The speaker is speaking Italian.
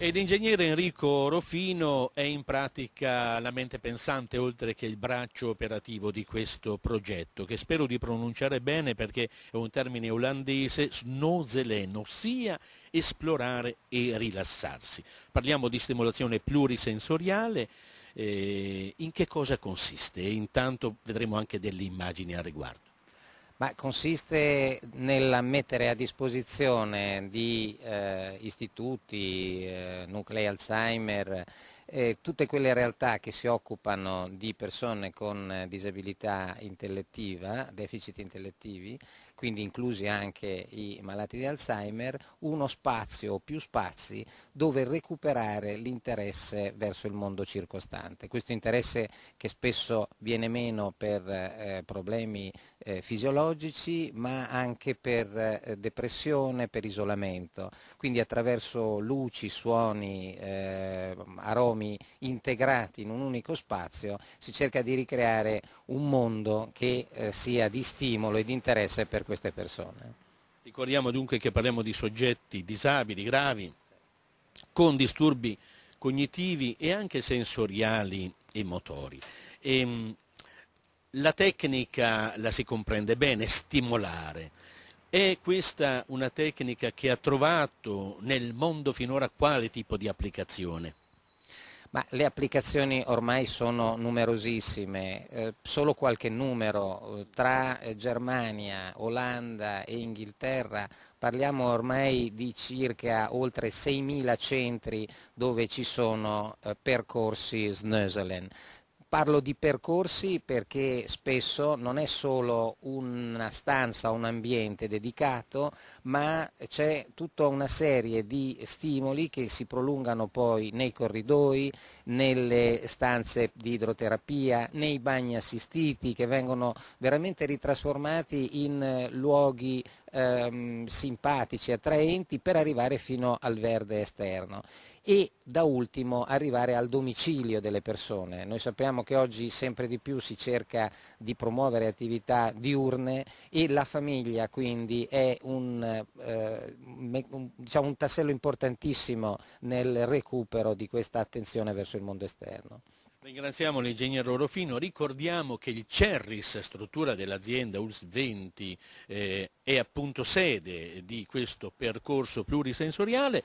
Ed ingegnere Enrico Rofino è in pratica la mente pensante oltre che il braccio operativo di questo progetto, che spero di pronunciare bene perché è un termine olandese, snozelen, ossia esplorare e rilassarsi. Parliamo di stimolazione plurisensoriale, eh, in che cosa consiste? Intanto vedremo anche delle immagini a riguardo. Ma consiste nel mettere a disposizione di eh, istituti, eh, nuclei Alzheimer eh, tutte quelle realtà che si occupano di persone con eh, disabilità intellettiva, deficit intellettivi, quindi inclusi anche i malati di Alzheimer, uno spazio o più spazi dove recuperare l'interesse verso il mondo circostante. Questo interesse che spesso viene meno per eh, problemi eh, fisiologici ma anche per eh, depressione, per isolamento. Quindi attraverso luci, suoni, eh, aromi integrati in un unico spazio, si cerca di ricreare un mondo che eh, sia di stimolo e di interesse per queste persone. Ricordiamo dunque che parliamo di soggetti disabili, gravi, con disturbi cognitivi e anche sensoriali e motori. E, ehm, la tecnica la si comprende bene, stimolare. È questa una tecnica che ha trovato nel mondo finora quale tipo di applicazione? Ma le applicazioni ormai sono numerosissime, eh, solo qualche numero, eh, tra eh, Germania, Olanda e Inghilterra parliamo ormai di circa oltre 6.000 centri dove ci sono eh, percorsi Snöselen. Parlo di percorsi perché spesso non è solo una stanza, un ambiente dedicato, ma c'è tutta una serie di stimoli che si prolungano poi nei corridoi, nelle stanze di idroterapia, nei bagni assistiti che vengono veramente ritrasformati in luoghi ehm, simpatici, attraenti per arrivare fino al verde esterno e da ultimo arrivare al domicilio delle persone. Noi sappiamo sappiamo che oggi sempre di più si cerca di promuovere attività diurne e la famiglia quindi è un, eh, un, diciamo un tassello importantissimo nel recupero di questa attenzione verso il mondo esterno. Ringraziamo l'ingegnere Orofino, ricordiamo che il CERRIS, struttura dell'azienda ULS 20, eh, è appunto sede di questo percorso plurisensoriale,